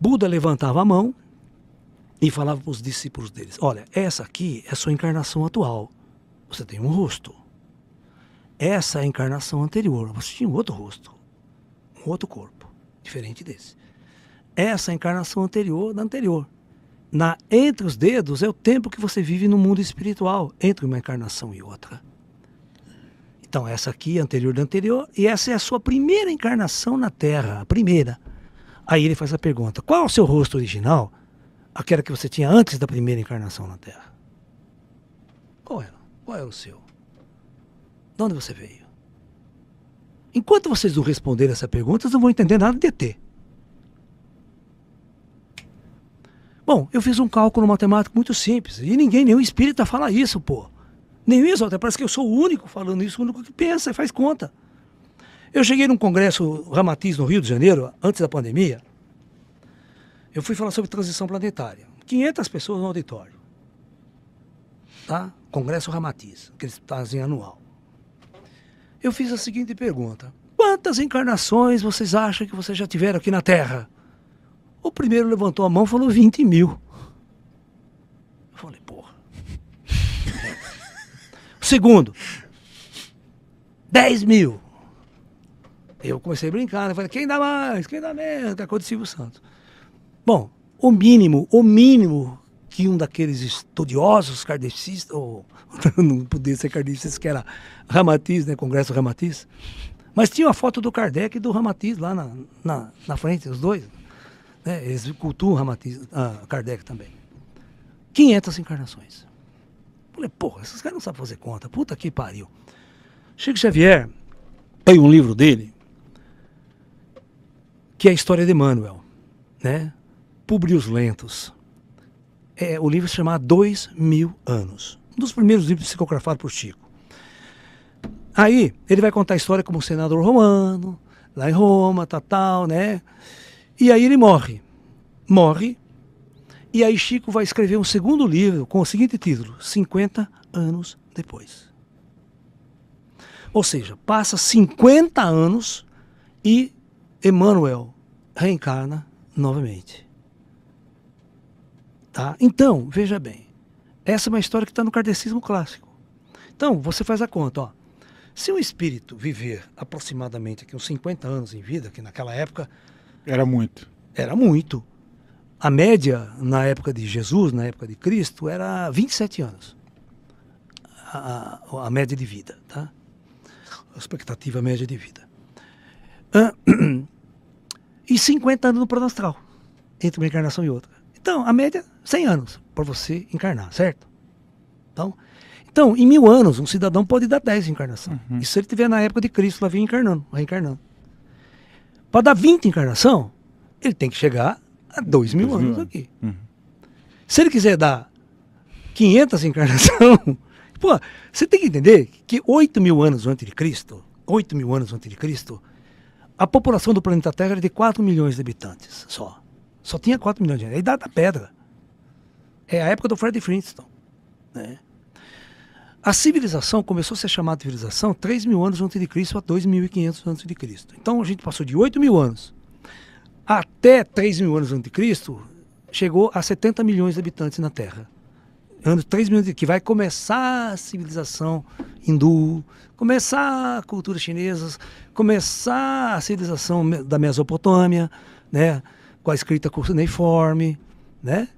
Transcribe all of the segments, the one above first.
Buda levantava a mão e falava para os discípulos deles: Olha, essa aqui é a sua encarnação atual. Você tem um rosto. Essa é a encarnação anterior. Você tinha um outro rosto, um outro corpo, diferente desse. Essa é a encarnação anterior da anterior. Na, entre os dedos é o tempo que você vive no mundo espiritual, entre uma encarnação e outra. Então, essa aqui, anterior da anterior, e essa é a sua primeira encarnação na Terra, a primeira. Aí ele faz a pergunta: qual o seu rosto original? Aquela que você tinha antes da primeira encarnação na Terra. Qual era? Qual era é o seu? De onde você veio? Enquanto vocês não responderem essa pergunta, vocês não vão entender nada de ET. Bom, eu fiz um cálculo matemático muito simples. E ninguém, nenhum espírita fala isso, pô. Nenhum exalta. Parece que eu sou o único falando isso, o único que pensa e faz conta. Eu cheguei num congresso Ramatiz no Rio de Janeiro, antes da pandemia. Eu fui falar sobre transição planetária. 500 pessoas no auditório. Tá? Congresso Ramatiz, que eles fazem anual. Eu fiz a seguinte pergunta: Quantas encarnações vocês acham que vocês já tiveram aqui na Terra? O primeiro levantou a mão e falou 20 mil. Eu falei, porra. o segundo, 10 mil. Eu comecei a brincar, né? falei, quem dá mais, quem dá menos, que é coisa do Silvio Santos. Bom, o mínimo, o mínimo que um daqueles estudiosos cardecistas, ou não podia ser cardecista, que era Ramatiz, né, Congresso Ramatiz, mas tinha uma foto do Kardec e do Ramatiz lá na, na, na frente, os dois. Né, eles cultuam Ramatiz, ah, Kardec também. 500 encarnações. Falei, porra, esses caras não sabem fazer conta, puta que pariu. Chico Xavier tem um livro dele, que é a história de Emmanuel, né? Publius Lentos. É, o livro se chama Dois Mil Anos, um dos primeiros livros psicografados por Chico. Aí ele vai contar a história como senador romano, lá em Roma, tal, tal, né? E aí ele morre. Morre. E aí Chico vai escrever um segundo livro com o seguinte título: 50 anos depois. Ou seja, passa 50 anos e Emmanuel reencarna novamente. Tá? Então, veja bem, essa é uma história que está no kardecismo clássico. Então, você faz a conta, ó. Se um espírito viver aproximadamente aqui uns 50 anos em vida, que naquela época era muito. Era muito. A média na época de Jesus, na época de Cristo, era 27 anos. A, a, a média de vida, tá? A expectativa média de vida. Uh, e 50 anos no plano astral, entre uma encarnação e outra. Então, a média, 100 anos para você encarnar, certo? Então, então, em mil anos, um cidadão pode dar 10 encarnações. Uhum. Isso se ele estiver na época de Cristo, lá vinha encarnando, reencarnando. Para dar 20 encarnação, ele tem que chegar a 2 mil, mil anos aqui. Uhum. Se ele quiser dar 500 encarnação, pô, você tem que entender que 8 mil anos antes de Cristo, 8 mil anos antes de Cristo, a população do planeta Terra era de 4 milhões de habitantes só. Só tinha 4 milhões de habitantes. É a idade da pedra. É a época do Fred Flintstone. Né? A civilização começou a ser chamada de civilização 3 mil anos antes de Cristo a 2.500 antes de Cristo. Então a gente passou de 8 mil anos até 3 mil anos antes de Cristo, chegou a 70 milhões de habitantes na Terra anos 3 mil, que vai começar a civilização hindu, começar a cultura chinesa, começar a civilização da Mesopotâmia, né? com a escrita cuneiforme, né?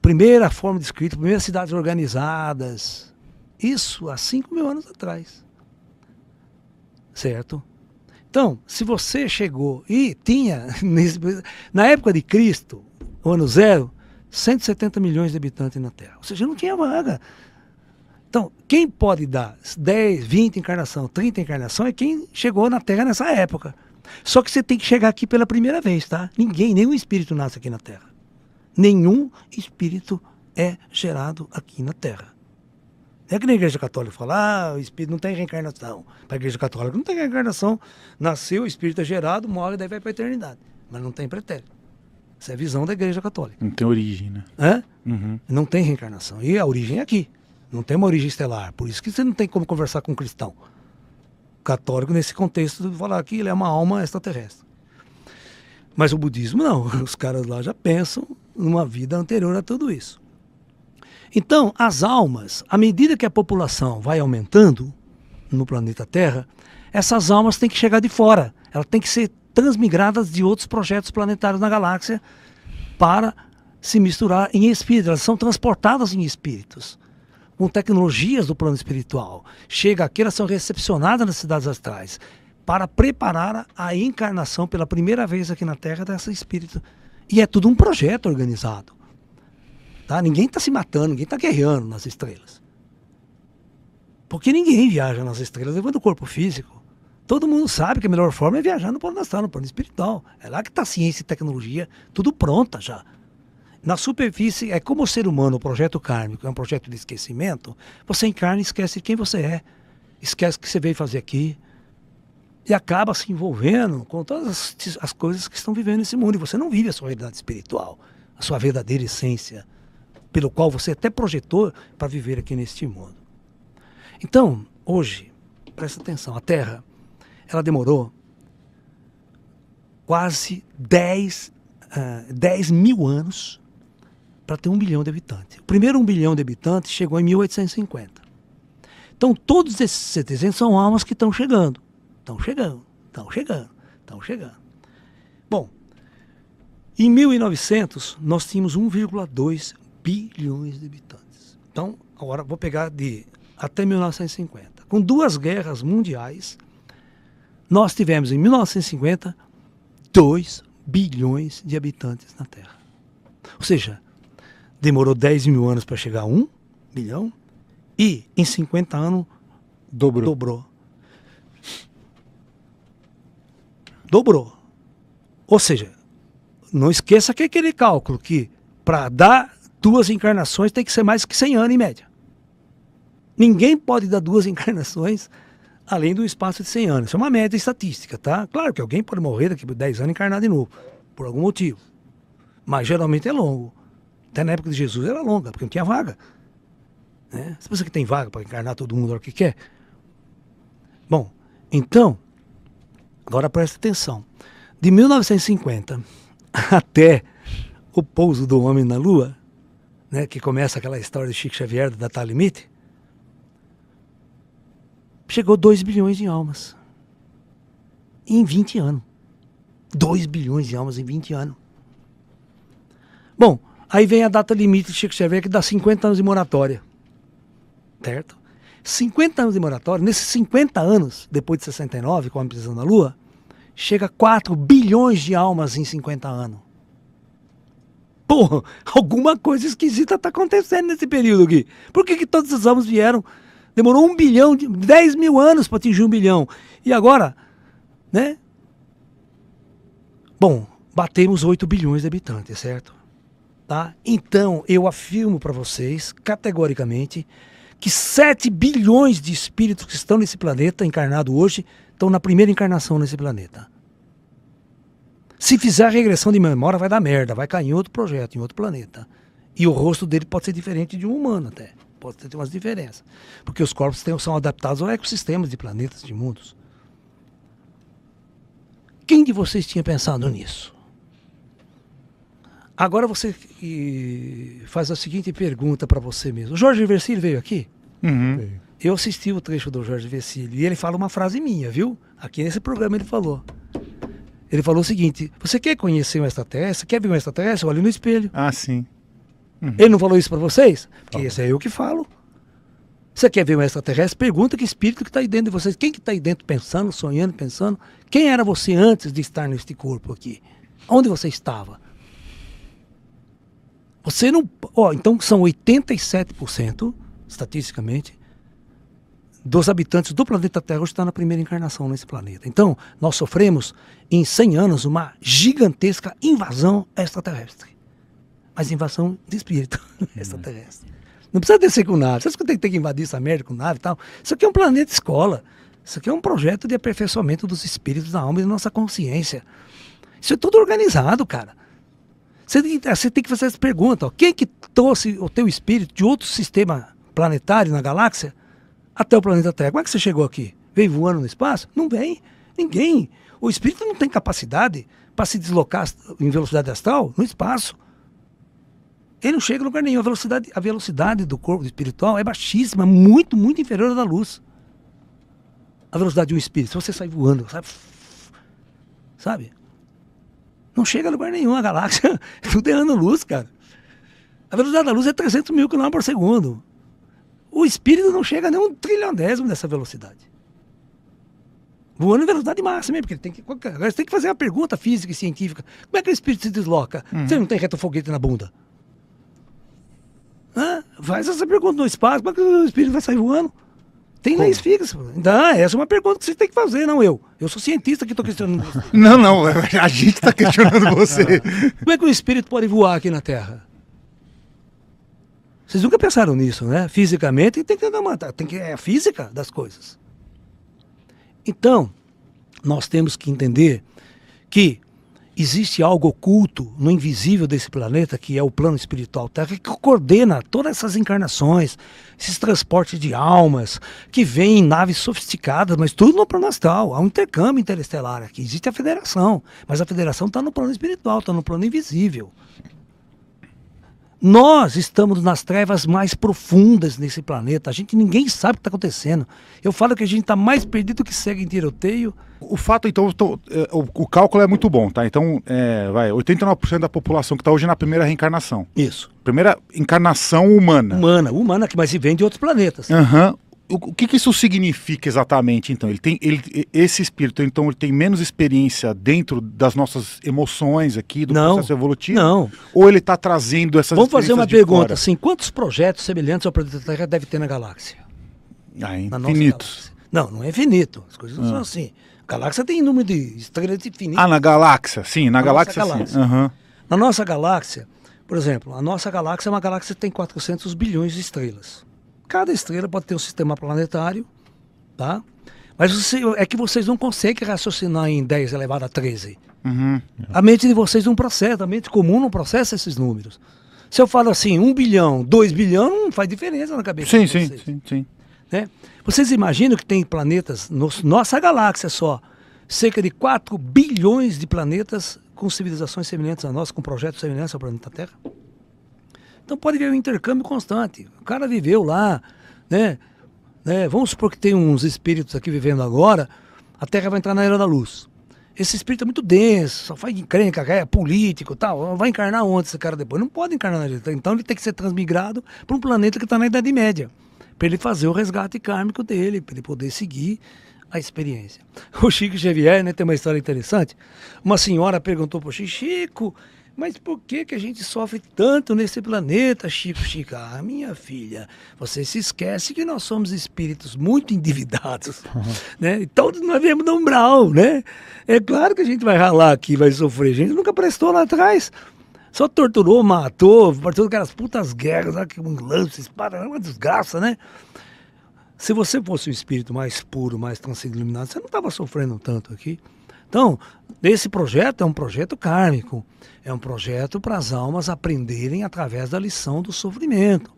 primeira forma de escrita, primeiras cidades organizadas. Isso há 5 mil anos atrás. Certo? Então, se você chegou e tinha, na época de Cristo, o ano zero, 170 milhões de habitantes na Terra. Ou seja, não tinha vaga. Então, quem pode dar 10, 20 encarnação, 30 encarnação é quem chegou na Terra nessa época. Só que você tem que chegar aqui pela primeira vez, tá? Ninguém, nenhum espírito nasce aqui na Terra. Nenhum espírito é gerado aqui na Terra. É que na Igreja Católica fala, ah, o espírito não tem reencarnação. Para a Igreja Católica não tem reencarnação. Nasceu, o espírito é gerado, morre, daí vai para a eternidade. Mas não tem pretérito. Essa é a visão da Igreja Católica. Não tem origem, né? Hã? Uhum. Não tem reencarnação. E a origem é aqui. Não tem uma origem estelar. Por isso que você não tem como conversar com um cristão católico nesse contexto de falar que ele é uma alma extraterrestre. Mas o budismo não. Os caras lá já pensam numa vida anterior a tudo isso. Então, as almas, à medida que a população vai aumentando no planeta Terra, essas almas têm que chegar de fora. Ela tem que ser transmigradas de outros projetos planetários na galáxia para se misturar em espíritos. Elas são transportadas em espíritos, com tecnologias do plano espiritual. Chega aqui, elas são recepcionadas nas cidades astrais para preparar a encarnação pela primeira vez aqui na Terra dessa espírito. E é tudo um projeto organizado. Tá? Ninguém está se matando, ninguém está guerreando nas estrelas. Porque ninguém viaja nas estrelas levando o corpo físico. Todo mundo sabe que a melhor forma é viajar no plano astral, no plano espiritual. É lá que está ciência e tecnologia, tudo pronta já. Na superfície, é como o ser humano, o projeto kármico, é um projeto de esquecimento, você encarna e esquece quem você é. Esquece o que você veio fazer aqui. E acaba se envolvendo com todas as, as coisas que estão vivendo nesse mundo. E você não vive a sua realidade espiritual, a sua verdadeira essência, pelo qual você até projetou para viver aqui neste mundo. Então, hoje, presta atenção, a Terra ela demorou quase 10, uh, 10 mil anos para ter um bilhão de habitantes. O primeiro um bilhão de habitantes chegou em 1850. Então todos esses 700 são almas que estão chegando, estão chegando, estão chegando, estão chegando. Bom, em 1900 nós tínhamos 1,2 bilhões de habitantes. Então agora vou pegar de até 1950. Com duas guerras mundiais, nós tivemos em 1950 2 bilhões de habitantes na Terra. Ou seja, demorou 10 mil anos para chegar a 1 bilhão e em 50 anos dobrou. dobrou. Dobrou. Ou seja, não esqueça que é aquele cálculo que para dar duas encarnações tem que ser mais que 100 anos em média. Ninguém pode dar duas encarnações além do espaço de 100 anos. Isso é uma média estatística, tá? Claro que alguém pode morrer daqui por 10 anos encarnado de novo, por algum motivo. Mas geralmente é longo. Até na época de Jesus era longa, porque não tinha vaga. Né? Você pensa que tem vaga para encarnar todo mundo a hora que quer? Bom, então, agora presta atenção. De 1950 até o pouso do homem na Lua, né, que começa aquela história de Chico Xavier da data limite, chegou 2 bilhões de almas. Em 20 anos. 2 bilhões de almas em 20 anos. Bom, aí vem a data limite do Chico Xavier, que dá 50 anos de moratória. Certo? 50 anos de moratória, nesses 50 anos, depois de 69, com a prisão da Lua, chega a 4 bilhões de almas em 50 anos. Porra, alguma coisa esquisita está acontecendo nesse período aqui. Por que, que todos os almas vieram Demorou um bilhão, de, 10 mil anos para atingir um bilhão. E agora, né? Bom, batemos 8 bilhões de habitantes, certo? Tá? Então, eu afirmo para vocês, categoricamente, que 7 bilhões de espíritos que estão nesse planeta, encarnado hoje, estão na primeira encarnação nesse planeta. Se fizer a regressão de memória, vai dar merda, vai cair em outro projeto, em outro planeta. E o rosto dele pode ser diferente de um humano até pode ter umas diferenças. Porque os corpos são adaptados a ecossistemas de planetas, de mundos. Quem de vocês tinha pensado nisso? Agora você faz a seguinte pergunta para você mesmo. O Jorge Versilho veio aqui? Uhum. Eu assisti o trecho do Jorge Versilho e ele fala uma frase minha, viu? Aqui nesse programa ele falou. Ele falou o seguinte: você quer conhecer um extraterrestre? Quer ver um extraterrestre? Olha no espelho. Ah, sim. Uhum. Ele não falou isso para vocês? Porque esse é eu que falo. Você quer ver um extraterrestre? Pergunta que espírito que está aí dentro de vocês. Quem que está aí dentro pensando, sonhando, pensando? Quem era você antes de estar neste corpo aqui? Onde você estava? Você não... Ó, então são 87%, estatisticamente, dos habitantes do planeta Terra hoje está na primeira encarnação nesse planeta. Então, nós sofremos em 100 anos uma gigantesca invasão extraterrestre mas invasão de espírito uhum. extraterrestre. Não precisa descer com nave. Vocês tem, que invadir essa merda com nave e tal. Isso aqui é um planeta escola. Isso aqui é um projeto de aperfeiçoamento dos espíritos da alma e da nossa consciência. Isso é tudo organizado, cara. Você, você tem que fazer essa pergunta. Ó. Quem que trouxe o teu espírito de outro sistema planetário na galáxia até o planeta Terra? Como é que você chegou aqui? Veio voando no espaço? Não vem. Ninguém. O espírito não tem capacidade para se deslocar em velocidade astral no espaço ele não chega a lugar nenhum. A velocidade, a velocidade do corpo espiritual é baixíssima, muito, muito inferior à da luz. A velocidade de um espírito. Se você sai voando, sabe? Sabe? Não chega a lugar nenhum a galáxia. Tudo é luz, cara. A velocidade da luz é 300 mil km por segundo. O espírito não chega nem um trilhão dessa velocidade. Voando em velocidade máxima, porque tem que, agora você tem que fazer uma pergunta física e científica. Como é que o espírito se desloca? Uhum. Você não tem foguete na bunda. Hã? Faz essa pergunta no espaço, como é que o espírito vai sair voando? Tem leis fixas. Então, essa é uma pergunta que você tem que fazer, não eu. Eu sou cientista que estou questionando você. não, não, a gente está questionando você. como é que o espírito pode voar aqui na Terra? Vocês nunca pensaram nisso, né? Fisicamente tem que dar uma, tem que é a física das coisas. Então, nós temos que entender que existe algo oculto no invisível desse planeta, que é o plano espiritual Terra, que coordena todas essas encarnações, esses transportes de almas, que vêm em naves sofisticadas, mas tudo no plano astral. Há um intercâmbio interestelar aqui. Existe a federação, mas a federação está no plano espiritual, está no plano invisível. Nós estamos nas trevas mais profundas nesse planeta. A gente ninguém sabe o que está acontecendo. Eu falo que a gente está mais perdido que segue em tiroteio. O fato, então, tô, é, o, o, cálculo é muito bom, tá? Então, é, vai, 89% da população que está hoje na primeira reencarnação. Isso. Primeira encarnação humana. Humana, humana, mas se vem de outros planetas. Aham. Uhum o que, que, isso significa exatamente, então? Ele tem ele, esse espírito, então, ele tem menos experiência dentro das nossas emoções aqui, do não, processo evolutivo? Não. Ou ele está trazendo essas Vamos fazer uma pergunta, fora? assim, quantos projetos semelhantes ao planeta Terra deve ter na galáxia? Ah, é infinitos. Não, não é infinito. As coisas não ah. são assim. A galáxia tem número de estrelas infinitas. Ah, na galáxia, sim, na, na galáxia, galáxia. Uhum. Na nossa galáxia, por exemplo, a nossa galáxia é uma galáxia que tem 400 bilhões de estrelas. Cada estrela pode ter um sistema planetário, tá? Mas você, é que vocês não conseguem raciocinar em 10 elevado a 13. Uhum. A mente de vocês não processa, a mente comum não processa esses números. Se eu falo assim, 1 um bilhão, 2 bilhão, não faz diferença na cabeça sim, de vocês. Sim, sim, sim. Né? Vocês imaginam que tem planetas, no, nossa galáxia só, cerca de 4 bilhões de planetas com civilizações semelhantes a nós, com projetos semelhantes ao planeta Terra? Então pode haver um intercâmbio constante. O cara viveu lá, né? né? Vamos supor que tem uns espíritos aqui vivendo agora, a Terra vai entrar na Era da Luz. Esse espírito é muito denso, só faz encrenca, é político tal. Vai encarnar onde esse cara depois? Não pode encarnar na Terra. Então ele tem que ser transmigrado para um planeta que está na Idade Média, para ele fazer o resgate kármico dele, para ele poder seguir a experiência. O Chico Xavier né, tem uma história interessante. Uma senhora perguntou para o Chico, Chico, mas por que, que a gente sofre tanto nesse planeta, Chico Chica? Ah, minha filha, você se esquece que nós somos espíritos muito endividados, né? E todos nós viemos do umbral, né? É claro que a gente vai ralar aqui, vai sofrer. A gente nunca prestou lá atrás. Só torturou, matou, partiu daquelas putas guerras, um lance, espada, é uma desgraça, né? Se você fosse um espírito mais puro, mais transcendente, você não estava sofrendo tanto aqui. Então, esse projeto é um projeto kármico, é um projeto para as almas aprenderem através da lição do sofrimento.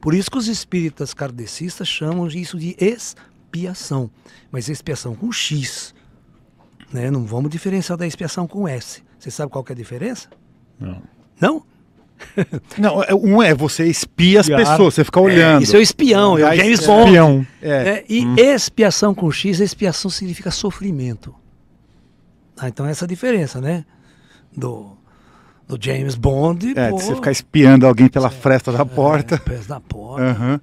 Por isso que os espíritas kardecistas chamam isso de expiação, mas expiação com X. Né? Não vamos diferenciar da expiação com S. Você sabe qual que é a diferença? Não? Não? Não, é, um é você espia as pessoas, você fica olhando. É, isso é o espião, é o James é, é Bond. Espião. É. É, e uhum. expiação com X, expiação significa sofrimento. Ah, então é essa é a diferença, né? Do, do James Bond. É, pô, de você ficar espiando alguém pela é, fresta da é, porta. É, pés da porta. Uhum.